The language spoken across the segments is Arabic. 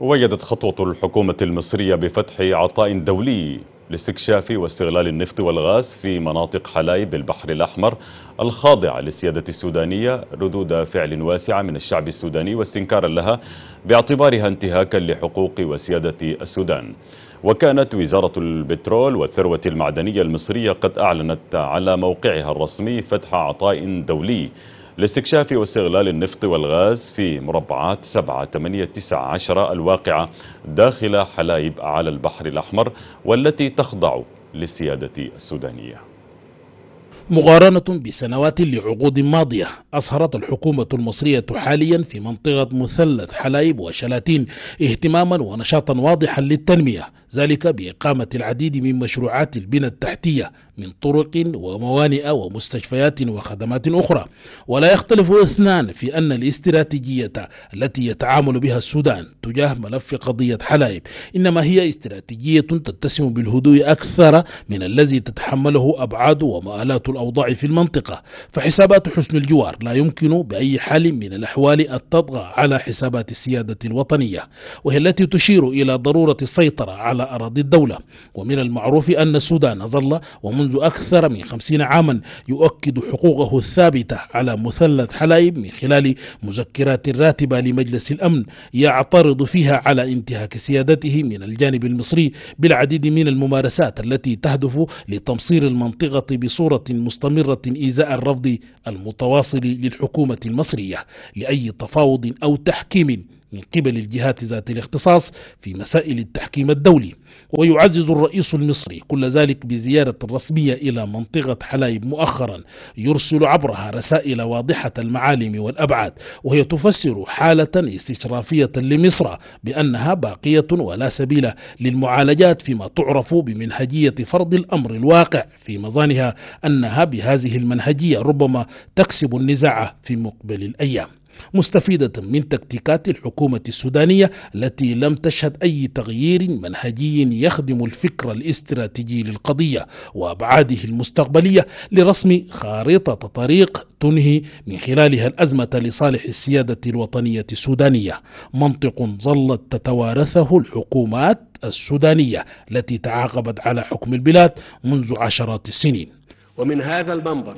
ويدت خطوة الحكومة المصرية بفتح عطاء دولي لاستكشاف واستغلال النفط والغاز في مناطق حلايب البحر الأحمر الخاضعة للسيادة السودانية ردود فعل واسعة من الشعب السوداني واستنكارا لها باعتبارها انتهاكا لحقوق وسيادة السودان وكانت وزارة البترول والثروة المعدنية المصرية قد أعلنت على موقعها الرسمي فتح عطاء دولي لاستكشاف واستغلال النفط والغاز في مربعات 7 8 9 10 الواقعة داخل حلايب على البحر الأحمر والتي تخضع للسيادة السودانية مقارنة بسنوات لعقود ماضية أصهرت الحكومة المصرية حاليا في منطقة مثلث حلايب وشلاتين اهتماما ونشاطا واضحا للتنمية ذلك بإقامة العديد من مشروعات البنى التحتية من طرق وموانئ ومستشفيات وخدمات أخرى ولا يختلف اثنان في أن الاستراتيجية التي يتعامل بها السودان تجاه ملف قضية حلايب إنما هي استراتيجية تتسم بالهدوء أكثر من الذي تتحمله أبعاد ومآلات الأوضاع في المنطقة فحسابات حسن الجوار لا يمكن بأي حال من الأحوال أن تطغى على حسابات السيادة الوطنية وهي التي تشير إلى ضرورة السيطرة على أراضي الدولة ومن المعروف أن السودان ظل ومنذ أكثر من خمسين عاما يؤكد حقوقه الثابتة على مثلث حلايب من خلال مذكرات راتبة لمجلس الأمن يعترض فيها على انتهاك سيادته من الجانب المصري بالعديد من الممارسات التي تهدف لتمصير المنطقة بصورة مستمرة إزاء الرفض المتواصل للحكومة المصرية لأي تفاوض أو تحكيم من قبل الجهات ذات الاختصاص في مسائل التحكيم الدولي ويعزز الرئيس المصري كل ذلك بزيارة رسمية إلى منطقة حلايب مؤخرا يرسل عبرها رسائل واضحة المعالم والأبعاد وهي تفسر حالة استشرافية لمصر بأنها باقية ولا سبيل للمعالجات فيما تعرف بمنهجية فرض الأمر الواقع في مظانها أنها بهذه المنهجية ربما تكسب النزاع في مقبل الأيام مستفيدة من تكتيكات الحكومة السودانية التي لم تشهد أي تغيير منهجي يخدم الفكر الاستراتيجي للقضية وأبعاده المستقبلية لرسم خارطة طريق تنهي من خلالها الأزمة لصالح السيادة الوطنية السودانية منطق ظلت تتوارثه الحكومات السودانية التي تعاقبت على حكم البلاد منذ عشرات السنين ومن هذا المنبر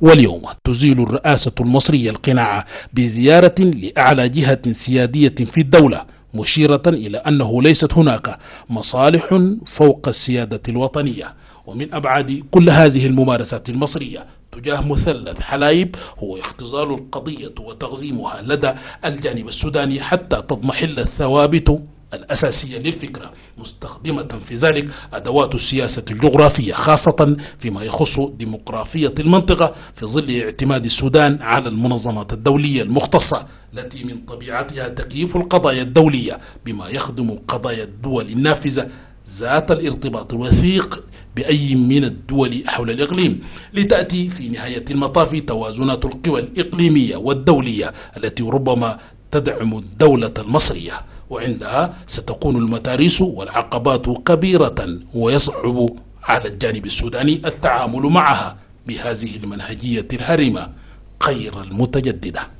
واليوم تزيل الرئاسة المصرية القناعة بزيارة لأعلى جهة سيادية في الدولة مشيرة إلى أنه ليست هناك مصالح فوق السيادة الوطنية ومن أبعاد كل هذه الممارسات المصرية تجاه مثلث حلايب هو اختزال القضية وتغزيمها لدى الجانب السوداني حتى تضمحل الثوابت الأساسية للفكرة مستخدمة في ذلك أدوات السياسة الجغرافية خاصة فيما يخص ديمقراطية المنطقة في ظل اعتماد السودان على المنظمات الدولية المختصة التي من طبيعتها تكييف القضايا الدولية بما يخدم قضايا الدول النافذة ذات الارتباط الوثيق بأي من الدول حول الإقليم لتأتي في نهاية المطاف توازنات القوى الإقليمية والدولية التي ربما تدعم الدولة المصرية وعندها ستكون المدارس والعقبات كبيرة ويصعب على الجانب السوداني التعامل معها بهذه المنهجية الهرمة غير المتجددة